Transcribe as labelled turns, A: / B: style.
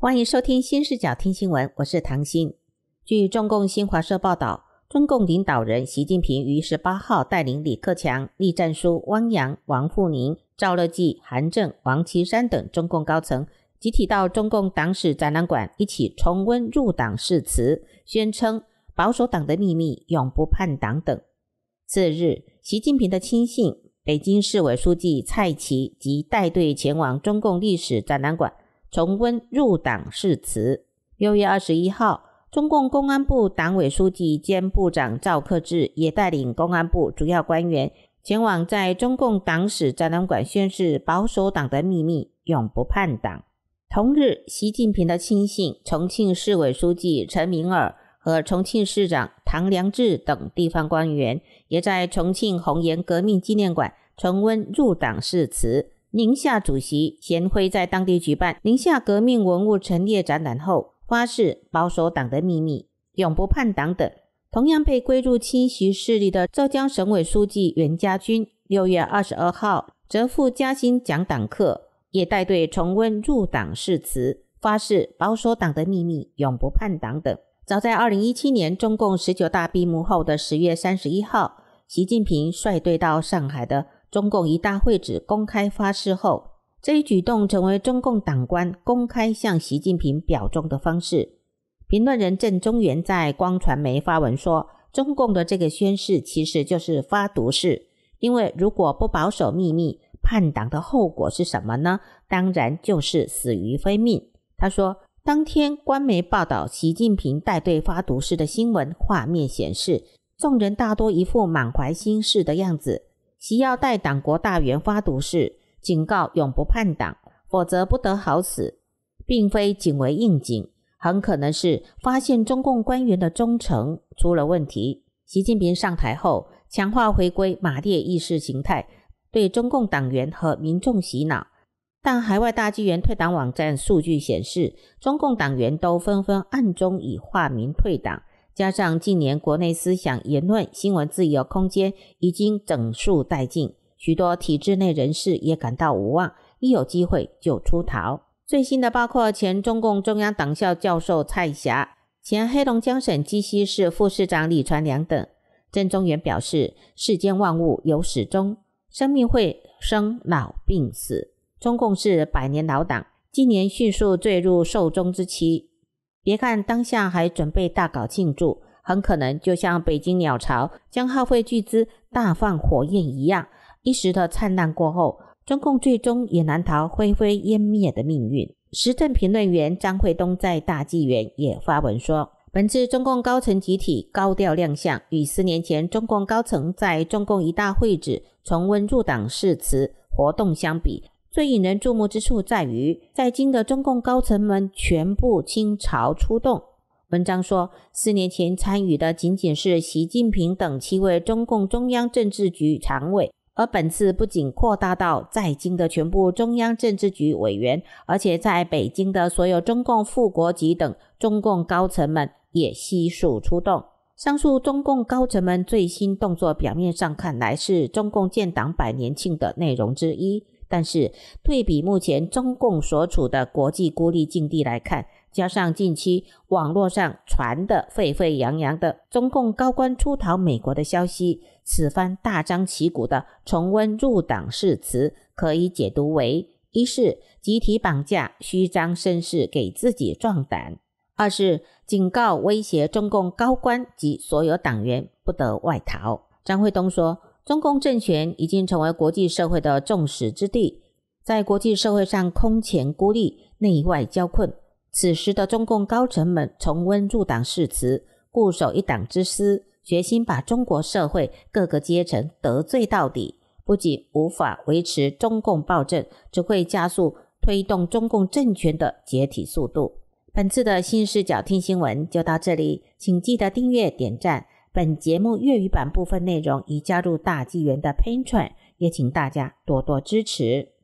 A: 欢迎收听新视角听新闻，我是唐鑫。据中共新华社报道，中共领导人习近平于十八号带领李克强、栗战书、汪洋、王沪宁、赵乐际、韩正、王岐山等中共高层，集体到中共党史展览馆，一起重温入党誓词，宣称保守党的秘密，永不叛党等。次日，习近平的亲信北京市委书记蔡奇即带队前往中共历史展览馆。重温入党誓词。六月二十一号，中共公安部党委书记兼部长赵克志也带领公安部主要官员前往在中共党史展览馆宣誓，保守党的秘密，永不叛党。同日，习近平的亲信、重庆市委书记陈明尔和重庆市长唐良智等地方官员也在重庆红岩革命纪念馆重温入党誓词。宁夏主席贤辉在当地举办宁夏革命文物陈列展览后，发誓保守党的秘密，永不叛党等。同样被归入侵徐势力的浙江省委书记袁家军，六月二十二号则赴嘉兴讲党课，也带队重温入党誓词，发誓保守党的秘密，永不叛党等。早在二零一七年中共十九大闭幕后的十月三十一号，习近平率队到上海的。中共一大会址公开发誓后，这一举动成为中共党官公开向习近平表忠的方式。评论人郑中原在光传媒发文说：“中共的这个宣誓其实就是发毒誓，因为如果不保守秘密，叛党的后果是什么呢？当然就是死于非命。”他说，当天官媒报道习近平带队发毒誓的新闻画面显示，众人大多一副满怀心事的样子。其要代党国大员发毒誓，警告永不叛党，否则不得好死，并非仅为应景，很可能是发现中共官员的忠诚出了问题。习近平上台后，强化回归马列意识形态，对中共党员和民众洗脑，但海外大纪元退党网站数据显示，中共党员都纷纷暗中以化名退党。加上近年国内思想言论、新闻自由空间已经整数殆尽，许多体制内人士也感到无望，一有机会就出逃。最新的包括前中共中央党校教授蔡霞、前黑龙江省鸡西市副市长李传良等。曾中元表示：“世间万物有始终，生命会生老病死。中共是百年老党，今年迅速坠入寿终之期。”别看当下还准备大搞庆祝，很可能就像北京鸟巢将耗费巨资大放火焰一样，一时的灿烂过后，中共最终也难逃灰飞烟灭的命运。时政评论员张惠东在《大纪元》也发文说，本次中共高层集体高调亮相，与四年前中共高层在中共一大会址重温入党誓词活动相比。最引人注目之处在于，在京的中共高层们全部倾巢出动。文章说，四年前参与的仅仅是习近平等七位中共中央政治局常委，而本次不仅扩大到在京的全部中央政治局委员，而且在北京的所有中共副国级等中共高层们也悉数出动。上述中共高层们最新动作，表面上看来是中共建党百年庆的内容之一。但是，对比目前中共所处的国际孤立境地来看，加上近期网络上传的沸沸扬扬的中共高官出逃美国的消息，此番大张旗鼓的重温入党誓词，可以解读为：一是集体绑架、虚张声势，给自己壮胆；二是警告、威胁中共高官及所有党员不得外逃。张惠东说。中共政权已经成为国际社会的众矢之的，在国际社会上空前孤立，内外交困。此时的中共高层们重温入党誓词，固守一党之私，决心把中国社会各个阶层得罪到底。不仅无法维持中共暴政，只会加速推动中共政权的解体速度。本次的新视角听新闻就到这里，请记得订阅、点赞。本节目粤语版部分内容已加入大纪元的 Patreon，也请大家多多支持。